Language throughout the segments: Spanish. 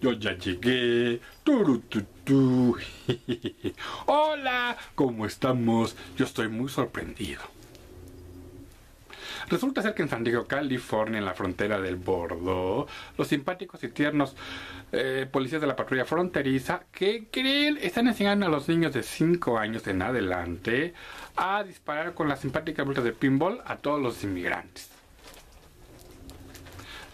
Yo ya llegué. Hola, ¿cómo estamos? Yo estoy muy sorprendido. Resulta ser que en San Diego, California, en la frontera del bordo los simpáticos y tiernos eh, policías de la patrulla fronteriza, Que creen? Están enseñando a los niños de 5 años en adelante a disparar con la simpática vueltas de pinball a todos los inmigrantes.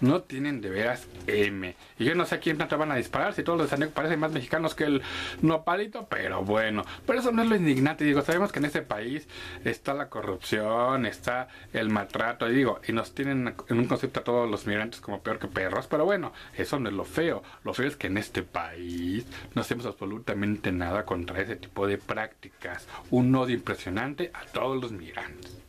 No tienen de veras M. Y yo no sé a quién tanto van a disparar, si todos los de parecen más mexicanos que el nopalito, pero bueno. Pero eso no es lo indignante, digo, sabemos que en este país está la corrupción, está el maltrato, y digo, y nos tienen en un concepto a todos los migrantes como peor que perros, pero bueno, eso no es lo feo. Lo feo es que en este país no hacemos absolutamente nada contra ese tipo de prácticas. Un odio impresionante a todos los migrantes.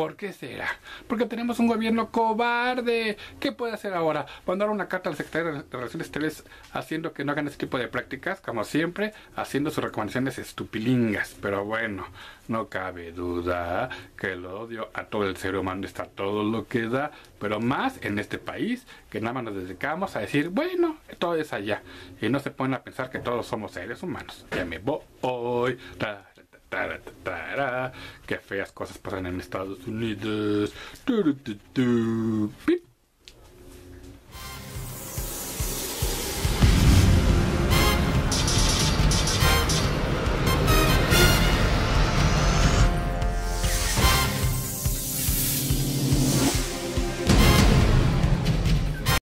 ¿Por qué será? Porque tenemos un gobierno cobarde. ¿Qué puede hacer ahora? Mandar una carta al secretario de Relaciones Exteriores haciendo que no hagan ese tipo de prácticas, como siempre, haciendo sus recomendaciones estupilingas. Pero bueno, no cabe duda que el odio a todo el ser humano está todo lo que da, pero más en este país que nada más nos dedicamos a decir, bueno, todo es allá. Y no se ponen a pensar que todos somos seres humanos. Ya me voy. Qué feas cosas pasan en Estados Unidos.